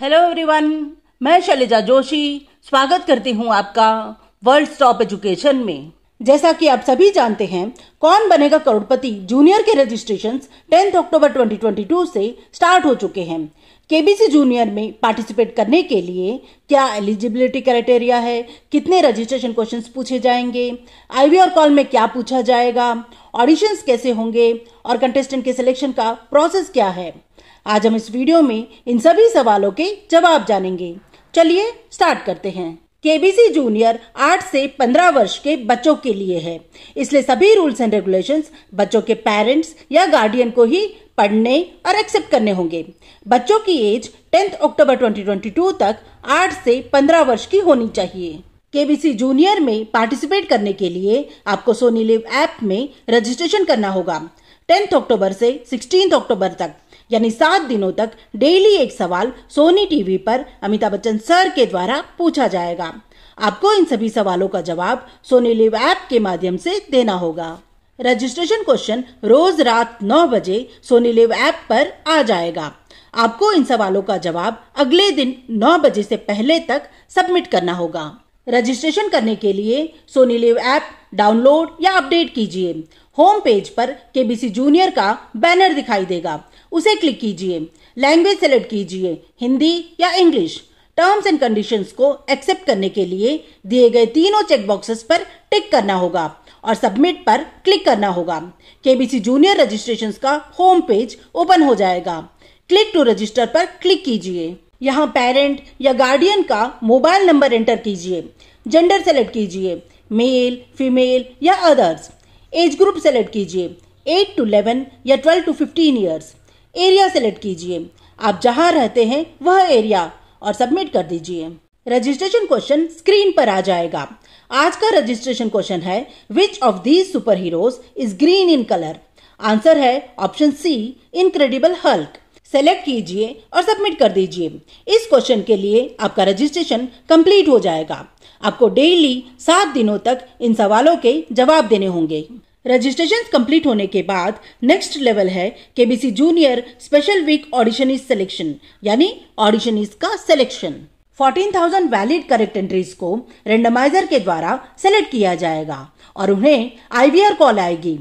hello everyone मैं शैलजा जोशी स्वागत करती हूँ आपका वर्ल्ड स्टॉप एजुकेशन में जैसा कि आप सभी जानते हैं कौन बनेगा करोड़पति जूनियर के रजिस्ट्रेशन टेंथ अक्टूबर 2022 से स्टार्ट हो चुके हैं केबीसी जूनियर में पार्टिसिपेट करने के लिए क्या एलिजिबिलिटी क्राइटेरिया है कितने रजिस्ट्रेशन क्वेश्चन पूछे जाएंगे आईवी और कॉल में क्या पूछा जाएगा ऑडिशंस कैसे होंगे और कंटेस्टेंट के सिलेक्शन का प्रोसेस क्या है आज हम इस वीडियो में इन सभी सवालों के जवाब जानेंगे चलिए स्टार्ट करते हैं केबीसी जूनियर 8 से 15 वर्ष के बच्चों के लिए है इसलिए सभी रूल्स एंड रेगुलेशंस बच्चों के पेरेंट्स या गार्डियन को ही पढ़ने और एक्सेप्ट करने होंगे बच्चों की एज 10 अक्टूबर 2022 तक 8 से 15 वर्ष की होनी चाहिए केबीसी जूनियर में पार्टिसिपेट करने के लिए आपको सोनी लिव ऐप में रजिस्ट्रेशन करना होगा टेंथ अक्टूबर से सिक्सटीन अक्टूबर तक यानी सात दिनों तक डेली एक सवाल सोनी टीवी पर अमिताभ बच्चन सर के द्वारा पूछा जाएगा आपको इन सभी सवालों का जवाब सोनी लिव ऐप के माध्यम से देना होगा रजिस्ट्रेशन क्वेश्चन रोज रात नौ बजे सोनी लिव ऐप पर आ जाएगा आपको इन सवालों का जवाब अगले दिन नौ बजे से पहले तक सबमिट करना होगा रजिस्ट्रेशन करने के लिए सोनी लिव ऐप डाउनलोड या अपडेट कीजिए होम पेज पर केबीसी जूनियर का बैनर दिखाई देगा उसे क्लिक कीजिए लैंग्वेज सेलेक्ट कीजिए हिंदी या इंग्लिश टर्म्स एंड कंडीशंस को एक्सेप्ट करने के लिए दिए गए तीनों बॉक्सेस पर टिक करना होगा और सबमिट पर क्लिक करना होगा केबीसी जूनियर रजिस्ट्रेशन का होम पेज ओपन हो जाएगा क्लिक टू रजिस्टर पर क्लिक कीजिए यहाँ पेरेंट या गार्डियन का मोबाइल नंबर एंटर कीजिए जेंडर सेलेक्ट कीजिए मेल फीमेल या अदर्स एज ग्रुप सेलेक्ट कीजिए 8 टू 11 या 12 टू 15 इयर्स एरिया सेलेक्ट कीजिए आप जहां रहते हैं वह एरिया और सबमिट कर दीजिए रजिस्ट्रेशन क्वेश्चन स्क्रीन पर आ जाएगा आज का रजिस्ट्रेशन क्वेश्चन है which of these superheroes is green in colour answer है option C incredible Hulk select कीजिए और सबमिट कर दीजिए इस क्वेश्चन के लिए आपका रजिस्ट्रेशन कंप्लीट हो जाएगा आपको डेली सात दिनों तक इन सवालों के जवाब देने होंगे रजिस्ट्रेशन कंप्लीट होने के बाद नेक्स्ट लेवल है KBC junior special week audition is selection यानी ऑडिशन इज का सिलेक्शन 14,000 वैलिड करेक्ट एंट्रीज को रेंडमाइजर के द्वारा सेलेक्ट किया जाएगा और उन्हें आईवीआर कॉल आएगी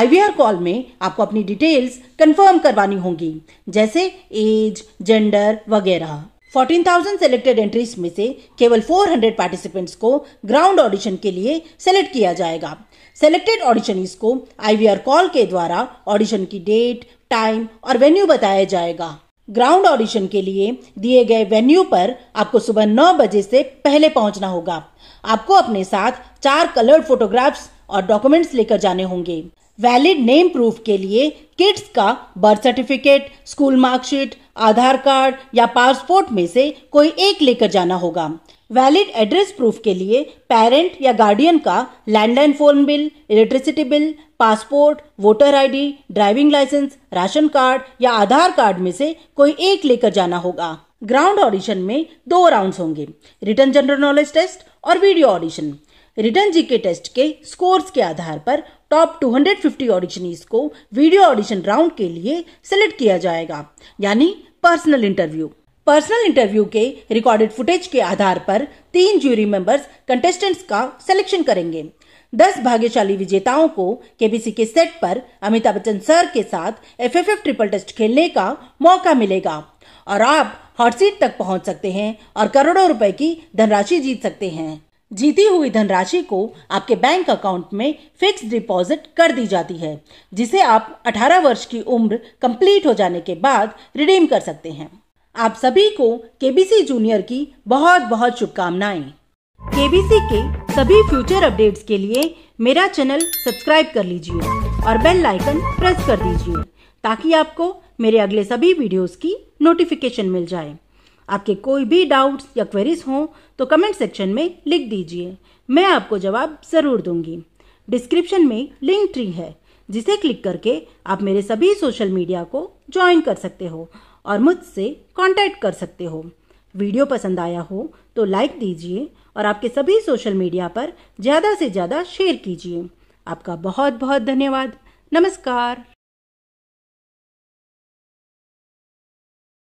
आईवीआर कॉल में आपको अपनी डिटेल्स कंफर्म करवानी होगी जैसे एज जेंडर वगैरह 14,000 सेलेक्टेड एंट्रीज में से केवल 400 पार्टिसिपेंट्स को ग्राउंड ऑडिशन के लिए सेलेक्ट किया जाएगा सेलेक्टेड ऑडिशनीज को आईवीआर कॉल के द्वारा ऑडिशन की डेट टाइम और वेन्यू बताया जाएगा ग्राउंड ऑडिशन के लिए दिए गए वेन्यू पर आपको सुबह नौ बजे से पहले पहुंचना होगा आपको अपने साथ चार कलर्ड फोटोग्राफ्स और डॉक्यूमेंट्स लेकर जाने होंगे वैलिड नेम प्रूफ के लिए किड्स का birth certificate school marksheet Aadhaar card या पासपोर्ट में से कोई एक लेकर जाना होगा वैलिड एड्रेस प्रूफ के लिए पेरेंट या गार्डियन का landline phone bill electricity bill passport voter ID, driving licence ration card या आधार कार्ड में से कोई एक लेकर जाना होगा ग्राउंड ऑडिशन में दो राउंड्स होंगे रिटर्न जनरल नॉलेज टेस्ट और video audition written GK test के स्कोर्स के आधार पर टॉप 250 हंड्रेड को वीडियो ऑडिशन राउंड के लिए सिलेक्ट किया जाएगा यानी पर्सनल इंटरव्यू पर्सनल इंटरव्यू के रिकॉर्डेड फुटेज के आधार पर तीन ज्यूरी मेंबर्स कंटेस्टेंट्स का सिलेक्शन करेंगे दस भाग्यशाली विजेताओं को केबीसी के सेट पर अमिताभ बच्चन सर के साथ एफएफएफ ट्रिपल टेस्ट खेलने का मौका मिलेगा और आप हॉट सीट तक पहुंच सकते हैं और करोड़ों रुपए की धनराशि जीत सकते हैं जीती हुई धनराशि को आपके बैंक अकाउंट में फिक्स डिपॉजिट कर दी जाती है जिसे आप 18 वर्ष की उम्र कंप्लीट हो जाने के बाद रिडीम कर सकते हैं आप सभी को केबीसी जूनियर की बहुत बहुत शुभकामनाएं केबीसी के सभी फ्यूचर अपडेट्स के लिए मेरा चैनल सब्सक्राइब कर लीजिए और बेल लाइकन प्रेस कर दीजिए ताकि आपको मेरे अगले सभी वीडियोस की नोटिफिकेशन मिल जाए आपके कोई भी डाउट्स या क्वेरीज हों तो कमेंट सेक्शन में लिख दीजिए मैं आपको जवाब ज़रूर दूंगी डिस्क्रिप्शन में लिंक ट्री है जिसे क्लिक करके आप मेरे सभी सोशल मीडिया को ज्वाइन कर सकते हो और मुझसे कांटेक्ट कर सकते हो वीडियो पसंद आया हो तो लाइक दीजिए और आपके सभी सोशल मीडिया पर ज़्यादा से ज़्यादा शेयर कीजिए आपका बहुत बहुत धन्यवाद नमस्कार